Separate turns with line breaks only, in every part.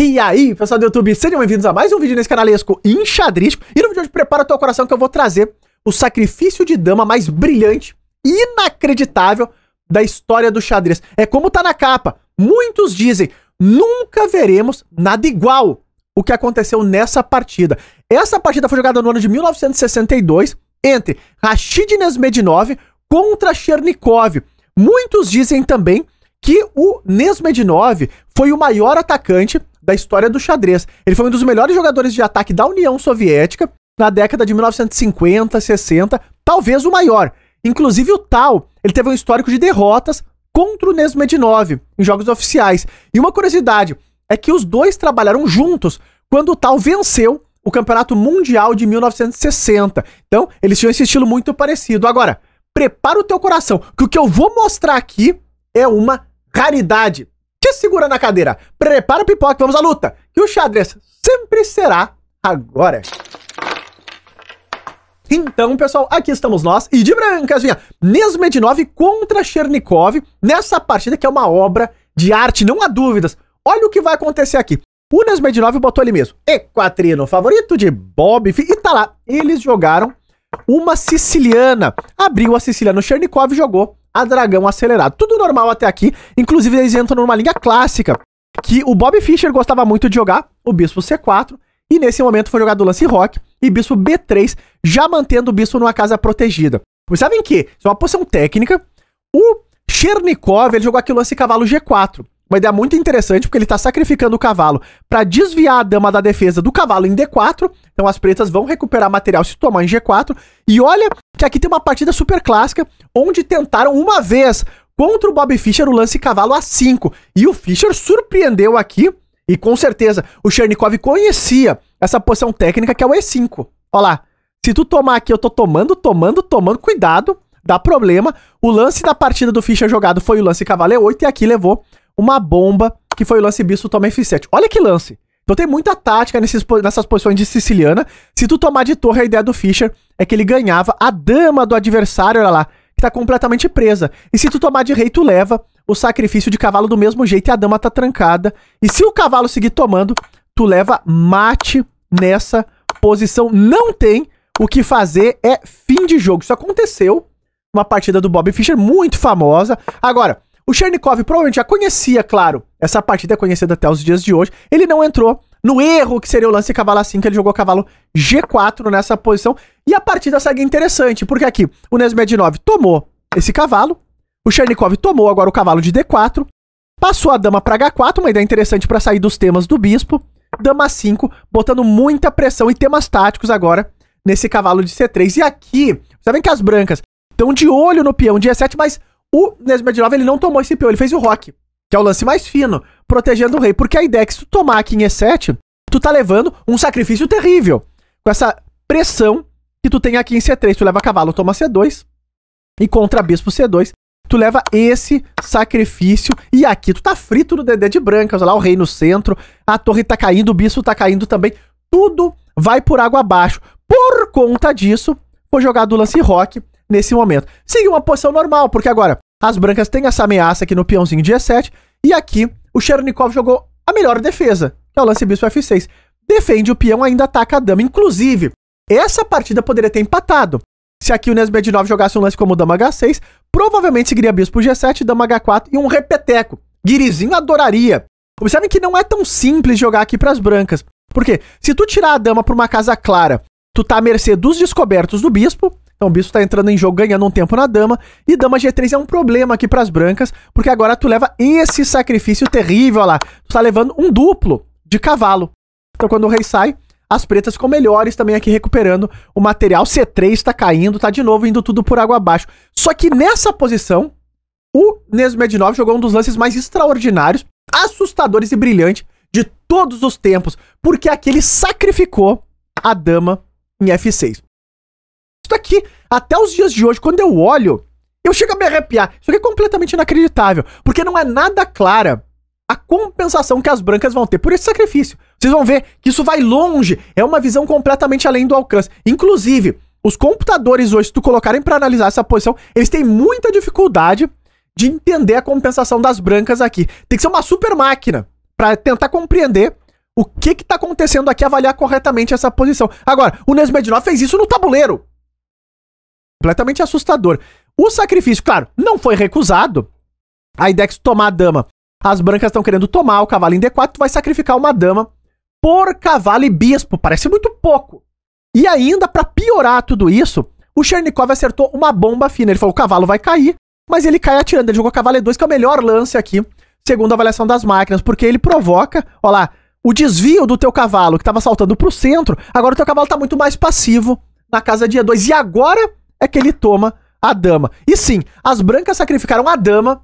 E aí, pessoal do YouTube, sejam bem-vindos a mais um vídeo nesse canalesco enxadrístico. E no vídeo de hoje, prepara teu coração que eu vou trazer o sacrifício de dama mais brilhante, inacreditável da história do xadrez. É como tá na capa. Muitos dizem, nunca veremos nada igual o que aconteceu nessa partida. Essa partida foi jogada no ano de 1962 entre Rashid Nesmedinov contra Chernikov. Muitos dizem também que o Nesmedinov foi o maior atacante da história do xadrez. Ele foi um dos melhores jogadores de ataque da União Soviética na década de 1950, 60, talvez o maior. Inclusive o Tal, ele teve um histórico de derrotas contra o Nesmedinov em jogos oficiais. E uma curiosidade é que os dois trabalharam juntos quando o Tal venceu o Campeonato Mundial de 1960. Então, eles tinham esse estilo muito parecido. Agora, prepara o teu coração, que o que eu vou mostrar aqui é uma Caridade! Te segura na cadeira, prepara o pipoca vamos à luta, que o xadrez sempre será agora. Então, pessoal, aqui estamos nós, e de brancas, assim, vinha Nesmedinov contra Chernikov, nessa partida que é uma obra de arte, não há dúvidas. Olha o que vai acontecer aqui. O Nesmedinov botou ele mesmo, Equatrino, favorito de Bob, e tá lá, eles jogaram uma siciliana. Abriu a siciliana no Chernikov e jogou a dragão acelerado. Tudo normal até aqui, inclusive eles entram numa linha clássica, que o Bob Fischer gostava muito de jogar, o bispo C4, e nesse momento foi jogado o lance rock e bispo B3, já mantendo o bispo numa casa protegida. Vocês sabem que, isso é uma posição técnica, o Chernikov ele jogou aqui o lance cavalo G4. Uma ideia muito interessante, porque ele tá sacrificando o cavalo para desviar a dama da defesa do cavalo em D4. Então as pretas vão recuperar material se tomar em G4. E olha que aqui tem uma partida super clássica, onde tentaram uma vez contra o Bob Fischer o lance cavalo a 5. E o Fischer surpreendeu aqui. E com certeza, o Chernikov conhecia essa posição técnica que é o E5. Olha lá. Se tu tomar aqui, eu tô tomando, tomando, tomando, cuidado, dá problema. O lance da partida do Fischer jogado foi o lance cavalo E8 e aqui levou uma bomba, que foi o lance bisso toma F7. Olha que lance! Então tem muita tática nesses, nessas posições de siciliana. Se tu tomar de torre, a ideia do Fischer é que ele ganhava a dama do adversário, olha lá, que tá completamente presa. E se tu tomar de rei, tu leva o sacrifício de cavalo do mesmo jeito e a dama tá trancada. E se o cavalo seguir tomando, tu leva mate nessa posição. Não tem o que fazer, é fim de jogo. Isso aconteceu numa partida do Bob Fischer muito famosa. Agora, o Chernikov provavelmente já conhecia, claro, essa partida é conhecida até os dias de hoje. Ele não entrou no erro que seria o lance cavalo A5, ele jogou cavalo G4 nessa posição. E a partida segue interessante, porque aqui o Nesmedinov tomou esse cavalo, o Chernikov tomou agora o cavalo de D4, passou a dama para H4, uma ideia interessante para sair dos temas do bispo, dama 5, botando muita pressão e temas táticos agora nesse cavalo de C3. E aqui, vocês vê que as brancas estão de olho no peão de E7, mas o Nesmedinov, ele não tomou esse P, ele fez o rock, que é o lance mais fino, protegendo o rei. Porque a ideia é que se tu tomar aqui em E7, tu tá levando um sacrifício terrível. Com essa pressão que tu tem aqui em C3, tu leva cavalo, toma C2, e contra bispo C2, tu leva esse sacrifício, e aqui tu tá frito no DD de brancas, lá o rei no centro, a torre tá caindo, o bispo tá caindo também, tudo vai por água abaixo. Por conta disso, foi jogado o lance rock, nesse momento. seguiu uma posição normal, porque agora as brancas têm essa ameaça aqui no peãozinho de E7, e aqui o Chernikov jogou a melhor defesa, que é o lance bispo F6. Defende o peão, ainda ataca a dama. Inclusive, essa partida poderia ter empatado. Se aqui o Nesmeyd9 jogasse um lance como dama H6, provavelmente seguiria bispo G7, dama H4 e um repeteco. Guirizinho adoraria. Observem que não é tão simples jogar aqui para as brancas. Porque se tu tirar a dama para uma casa clara, tu tá à mercê dos descobertos do bispo, então o bispo tá entrando em jogo, ganhando um tempo na dama. E dama G3 é um problema aqui pras brancas, porque agora tu leva esse sacrifício terrível, olha lá. Tu tá levando um duplo de cavalo. Então quando o rei sai, as pretas ficam melhores também aqui recuperando o material. C3 tá caindo, tá de novo indo tudo por água abaixo. Só que nessa posição, o Nesmedinov jogou um dos lances mais extraordinários, assustadores e brilhantes de todos os tempos, porque aqui ele sacrificou a dama em F6. Isso daqui, até os dias de hoje, quando eu olho, eu chego a me arrepiar. Isso aqui é completamente inacreditável, porque não é nada clara a compensação que as brancas vão ter por esse sacrifício. Vocês vão ver que isso vai longe, é uma visão completamente além do alcance. Inclusive, os computadores hoje, se tu colocarem para analisar essa posição, eles têm muita dificuldade de entender a compensação das brancas aqui. Tem que ser uma super máquina para tentar compreender o que que tá acontecendo aqui, avaliar corretamente essa posição. Agora, o Nesmedinov fez isso no tabuleiro completamente assustador. O sacrifício, claro, não foi recusado. A ideia Idex tomar a dama. As brancas estão querendo tomar o cavalo em D4, tu vai sacrificar uma dama por cavalo e bispo. Parece muito pouco. E ainda, para piorar tudo isso, o Chernikov acertou uma bomba fina. Ele falou: o cavalo vai cair, mas ele cai atirando. Ele jogou cavalo E2, que é o melhor lance aqui, segundo a avaliação das máquinas, porque ele provoca, olha lá, o desvio do teu cavalo, que estava saltando para o centro. Agora o teu cavalo está muito mais passivo na casa de E2. E agora é que ele toma a dama. E sim, as brancas sacrificaram a dama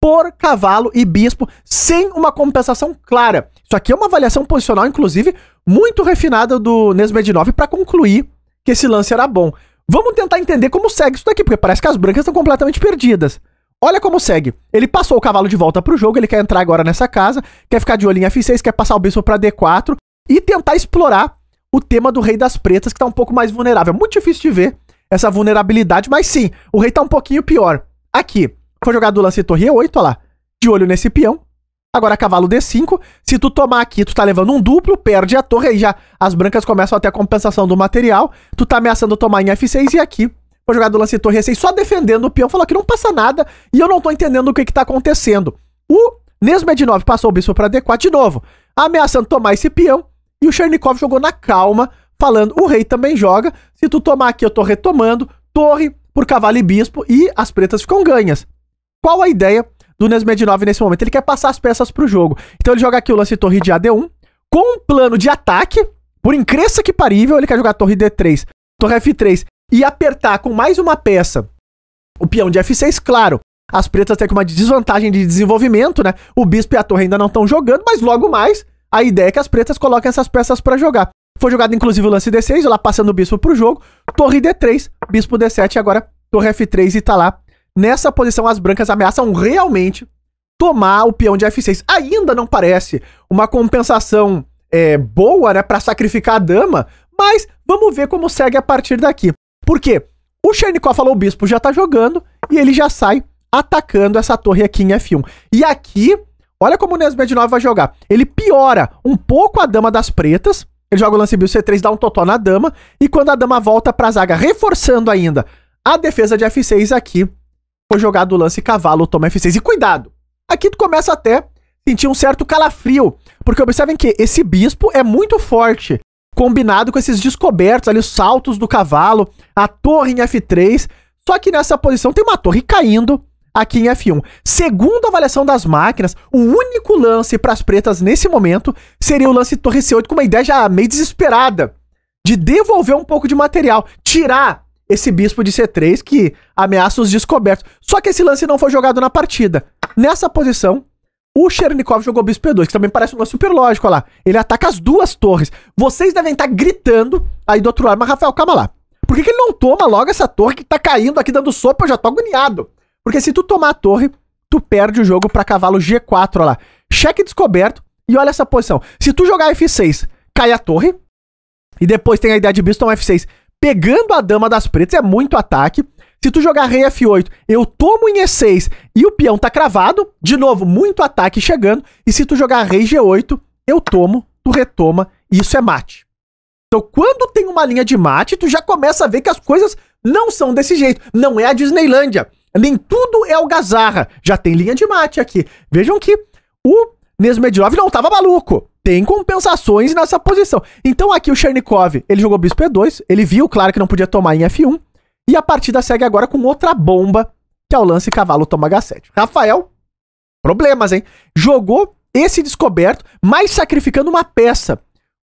por cavalo e bispo sem uma compensação clara. Isso aqui é uma avaliação posicional, inclusive, muito refinada do Nesmedinov para concluir que esse lance era bom. Vamos tentar entender como segue isso daqui, porque parece que as brancas estão completamente perdidas. Olha como segue. Ele passou o cavalo de volta pro jogo, ele quer entrar agora nessa casa, quer ficar de olho em F6, quer passar o bispo para D4 e tentar explorar o tema do rei das pretas, que tá um pouco mais vulnerável. É muito difícil de ver essa vulnerabilidade, mas sim, o rei tá um pouquinho pior. Aqui, foi jogado o lance torre E8, olha lá, de olho nesse peão. Agora cavalo D5, se tu tomar aqui, tu tá levando um duplo, perde a torre, aí já as brancas começam a ter a compensação do material, tu tá ameaçando tomar em F6 e aqui foi jogado o lance torre E6 só defendendo o peão, falou que não passa nada e eu não tô entendendo o que que tá acontecendo. O é de 9 passou o bispo para D4 de novo, ameaçando tomar esse peão e o Chernikov jogou na calma falando, o rei também joga. Se tu tomar aqui, eu tô retomando. Torre por cavalo e bispo e as pretas ficam ganhas. Qual a ideia do Nemesmed9 nesse momento? Ele quer passar as peças pro jogo. Então ele joga aqui o lance torre de AD1 com um plano de ataque. Por incrível que parível, ele quer jogar torre D3, torre F3 e apertar com mais uma peça o peão de F6, claro. As pretas têm uma desvantagem de desenvolvimento, né? O bispo e a torre ainda não estão jogando, mas logo mais a ideia é que as pretas coloquem essas peças para jogar. Foi jogado inclusive o lance D6, lá passando o bispo pro jogo. Torre D3, bispo D7 agora torre F3 e tá lá. Nessa posição as brancas ameaçam realmente tomar o peão de F6. Ainda não parece uma compensação é, boa, né, para sacrificar a dama, mas vamos ver como segue a partir daqui. Porque o Chernikov falou o bispo já tá jogando e ele já sai atacando essa torre aqui em F1. E aqui, olha como o Nesmed 9 vai jogar. Ele piora um pouco a dama das pretas, ele joga o lance bill C3, dá um totó na dama. E quando a dama volta pra zaga, reforçando ainda a defesa de F6 aqui, foi jogado o lance cavalo, toma F6. E cuidado! Aqui tu começa até sentir um certo calafrio. Porque observem que esse bispo é muito forte. Combinado com esses descobertos ali, os saltos do cavalo, a torre em F3. Só que nessa posição tem uma torre caindo aqui em F1. Segundo a avaliação das máquinas, o único lance para as pretas nesse momento seria o lance Torre C8 com uma ideia já meio desesperada de devolver um pouco de material, tirar esse bispo de C3 que ameaça os descobertos. Só que esse lance não foi jogado na partida. Nessa posição, o Chernikov jogou bispo P2, que também parece um lance super lógico, olha lá. Ele ataca as duas torres. Vocês devem estar tá gritando aí do outro lado, mas Rafael, calma lá. Por que, que ele não toma logo essa torre que tá caindo aqui dando sopa? Eu já tô agoniado. Porque se tu tomar a torre, tu perde o jogo para cavalo G4 lá. Cheque descoberto e olha essa posição. Se tu jogar F6, cai a torre. E depois tem a ideia de bicho tomar F6. Pegando a dama das pretas é muito ataque. Se tu jogar rei F8, eu tomo em E6 e o peão tá cravado. De novo, muito ataque chegando. E se tu jogar rei G8, eu tomo, tu retoma e isso é mate. Então, quando tem uma linha de mate, tu já começa a ver que as coisas não são desse jeito. Não é a Disneylândia. Nem tudo é algazarra. Já tem linha de mate aqui. Vejam que o Nesmedinov não estava maluco. Tem compensações nessa posição. Então aqui o Chernikov, ele jogou bispo E2, ele viu, claro, que não podia tomar em F1. E a partida segue agora com outra bomba, que é o lance cavalo toma H7. Rafael, problemas, hein? Jogou esse descoberto, mas sacrificando uma peça.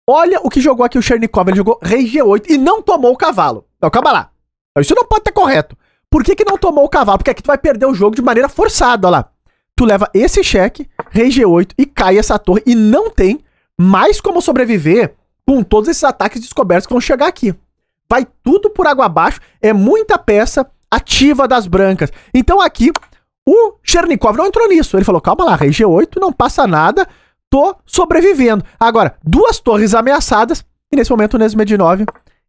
Olha o que jogou aqui o Chernikov, ele jogou rei G8 e não tomou o cavalo. Então calma lá. Isso não pode estar correto. Por que, que não tomou o cavalo? Porque aqui tu vai perder o jogo de maneira forçada, olha lá. Tu leva esse cheque, rei G8 e cai essa torre e não tem mais como sobreviver com todos esses ataques descobertos que vão chegar aqui. Vai tudo por água abaixo, é muita peça ativa das brancas. Então aqui, o Chernikov não entrou nisso. Ele falou, calma lá, rei G8, não passa nada, tô sobrevivendo. Agora, duas torres ameaçadas, e nesse momento o Nesmedinov,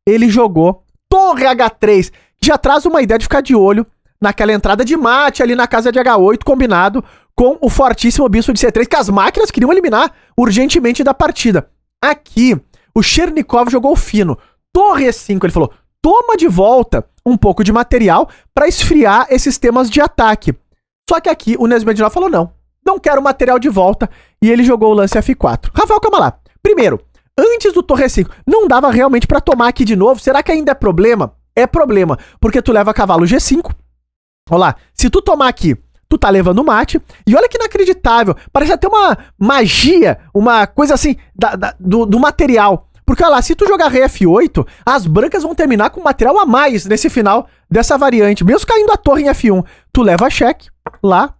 ele jogou Torre H3. já traz uma ideia de ficar de olho naquela entrada de mate ali na casa de H8, combinado com o fortíssimo bispo de C3, que as máquinas queriam eliminar urgentemente da partida. Aqui, o Chernikov jogou fino. Torre E5, ele falou, toma de volta um pouco de material para esfriar esses temas de ataque. Só que aqui o Nesmedinov falou, não, não quero material de volta, e ele jogou o lance F4. Rafael lá primeiro, antes do Torre 5. Não dava realmente para tomar aqui de novo. Será que ainda é problema? É problema, porque tu leva cavalo G5. Olha lá, se tu tomar aqui, tu tá levando mate. E olha que inacreditável, parece até uma magia, uma coisa assim da, da, do, do material. Porque olha lá, se tu jogar rei F8, as brancas vão terminar com material a mais nesse final dessa variante. Mesmo caindo a torre em F1, tu leva cheque, lá,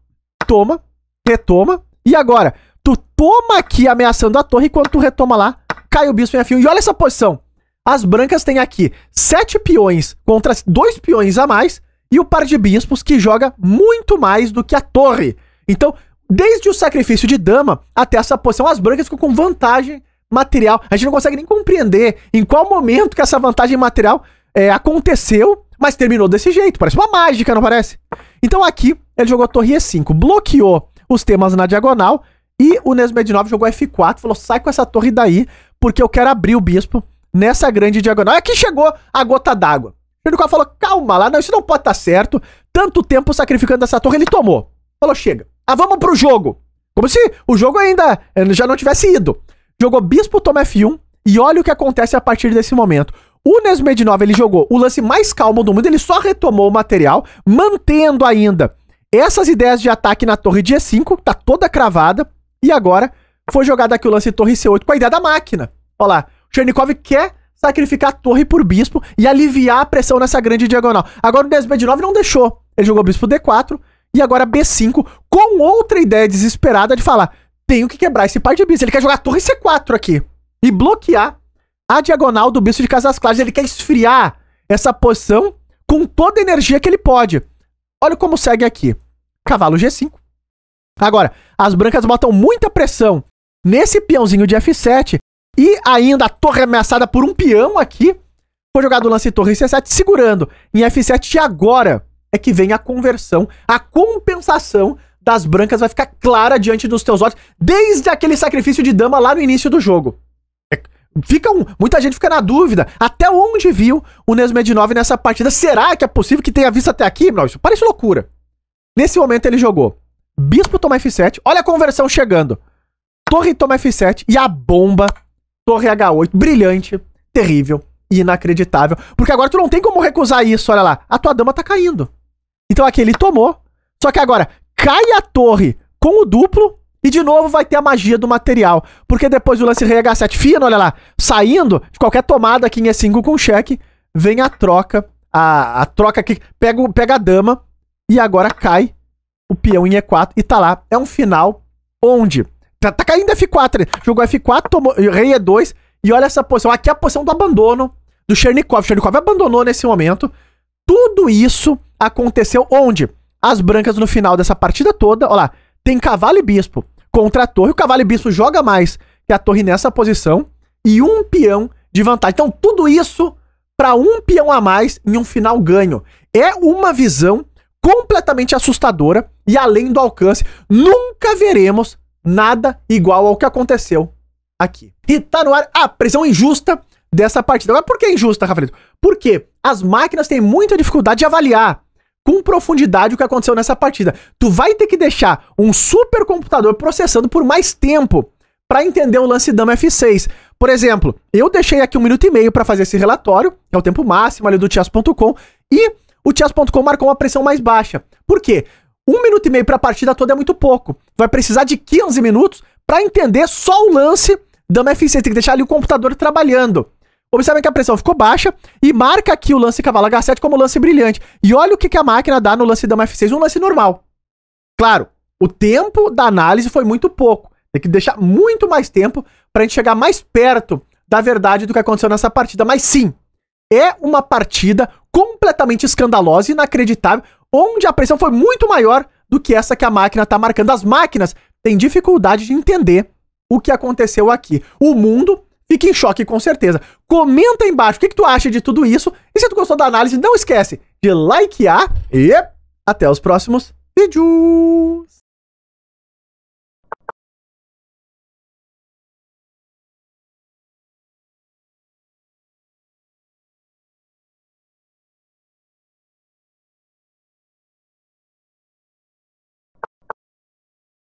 toma, retoma. E agora? Tu toma aqui ameaçando a torre enquanto tu retoma lá cai o bispo em f F1. E olha essa posição. As brancas têm aqui sete peões contra dois peões a mais e o par de bispos que joga muito mais do que a torre. Então, desde o sacrifício de dama até essa posição, as brancas ficam com vantagem material. A gente não consegue nem compreender em qual momento que essa vantagem material é, aconteceu, mas terminou desse jeito. Parece uma mágica, não parece? Então aqui ele jogou a torre E5, bloqueou os temas na diagonal e o Nesmedinov jogou F4, falou: sai com essa torre daí, porque eu quero abrir o bispo nessa grande diagonal. Aqui é chegou a gota d'água. Jericó falou: calma lá, não, isso não pode estar tá certo. Tanto tempo sacrificando essa torre, ele tomou. Falou: chega. Ah, vamos pro jogo. Como se o jogo ainda já não tivesse ido. Jogou bispo, toma F1. E olha o que acontece a partir desse momento. O Nesmedinov, ele jogou o lance mais calmo do mundo, ele só retomou o material, mantendo ainda essas ideias de ataque na torre de E5, tá toda cravada, e agora foi jogado aqui o lance torre C8 com a ideia da máquina. Olha lá, Chernikov quer sacrificar a torre por bispo e aliviar a pressão nessa grande diagonal. Agora o DSB9 não deixou. Ele jogou bispo D4 e agora B5 com outra ideia desesperada de falar: tenho que quebrar esse par de bispos Ele quer jogar torre C4 aqui e bloquear a diagonal do bispo de Casas Claras. Ele quer esfriar essa posição com toda a energia que ele pode. Olha como segue aqui. Cavalo G5. Agora, as brancas botam muita pressão nesse peãozinho de F7. E ainda a torre ameaçada por um peão aqui. Foi jogado o lance torre C7, segurando em F7. E agora é que vem a conversão, a compensação das brancas vai ficar clara diante dos teus olhos, desde aquele sacrifício de dama lá no início do jogo. É, fica um, muita gente fica na dúvida, até onde viu o 9 nessa partida? Será que é possível que tenha visto até aqui? Não, isso parece loucura. Nesse momento ele jogou bispo toma F7, olha a conversão chegando torre toma F7 e a bomba, torre H8, brilhante, terrível e inacreditável. Porque agora tu não tem como recusar isso, olha lá. A tua dama tá caindo. Então aqui ele tomou. Só que agora cai a torre com o duplo e de novo vai ter a magia do material. Porque depois do lance rei H7 fino, olha lá, saindo de qualquer tomada aqui em E5 com cheque, vem a troca. A, a troca que pega, pega a dama e agora cai o peão em E4 e tá lá. É um final onde Tá, tá caindo F4. Jogou F4, tomou rei E2. É e olha essa posição. Aqui é a posição do abandono do Chernikov. Chernikov abandonou nesse momento. Tudo isso aconteceu onde? As brancas no final dessa partida toda, olha lá, tem cavalo e bispo contra a torre. O cavalo e bispo joga mais que a torre nessa posição e um peão de vantagem. Então, tudo isso para um peão a mais em um final ganho. É uma visão completamente assustadora e além do alcance. Nunca veremos nada igual ao que aconteceu aqui. E tá no ar a prisão injusta dessa partida. Agora, por que injusta, Rafaelito? Porque as máquinas têm muita dificuldade de avaliar com profundidade o que aconteceu nessa partida. Tu vai ter que deixar um supercomputador processando por mais tempo para entender o lance dama F6. Por exemplo, eu deixei aqui um minuto e meio para fazer esse relatório, que é o tempo máximo ali do chess.com, e o chess.com marcou uma pressão mais baixa. Por quê? Um minuto e meio para a partida toda é muito pouco. Vai precisar de 15 minutos para entender só o lance da MF6. Tem que deixar ali o computador trabalhando. Observem que a pressão ficou baixa e marca aqui o lance cavalo H7 como lance brilhante. E olha o que, que a máquina dá no lance da MFC, 6 um lance normal. Claro, o tempo da análise foi muito pouco. Tem que deixar muito mais tempo para a gente chegar mais perto da verdade do que aconteceu nessa partida. Mas sim, é uma partida completamente escandalosa, e inacreditável onde a pressão foi muito maior do que essa que a máquina está marcando. As máquinas têm dificuldade de entender o que aconteceu aqui. O mundo fica em choque com certeza. Comenta aí embaixo o que, que tu acha de tudo isso. E se tu gostou da análise, não esquece de likear e até os próximos vídeos.